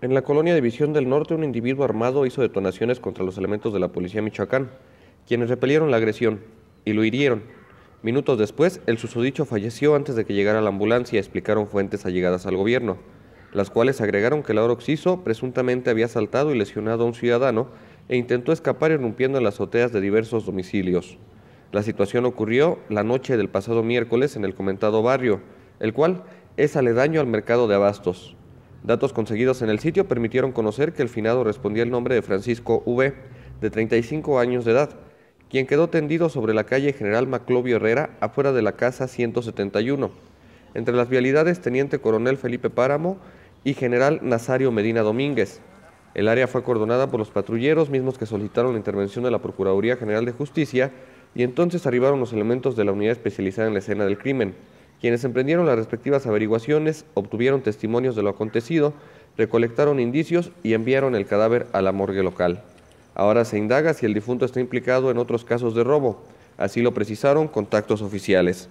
En la colonia División del Norte, un individuo armado hizo detonaciones contra los elementos de la policía Michoacán, quienes repelieron la agresión y lo hirieron. Minutos después, el susodicho falleció antes de que llegara la ambulancia, explicaron fuentes allegadas al gobierno, las cuales agregaron que el ahora presuntamente había asaltado y lesionado a un ciudadano e intentó escapar irrumpiendo en las azoteas de diversos domicilios. La situación ocurrió la noche del pasado miércoles en el comentado barrio, el cual es aledaño al mercado de abastos. Datos conseguidos en el sitio permitieron conocer que el finado respondía el nombre de Francisco V, de 35 años de edad, quien quedó tendido sobre la calle General Maclovio Herrera, afuera de la casa 171, entre las vialidades Teniente Coronel Felipe Páramo y General Nazario Medina Domínguez. El área fue acordonada por los patrulleros mismos que solicitaron la intervención de la Procuraduría General de Justicia y entonces arribaron los elementos de la unidad especializada en la escena del crimen. Quienes emprendieron las respectivas averiguaciones obtuvieron testimonios de lo acontecido, recolectaron indicios y enviaron el cadáver a la morgue local. Ahora se indaga si el difunto está implicado en otros casos de robo. Así lo precisaron contactos oficiales.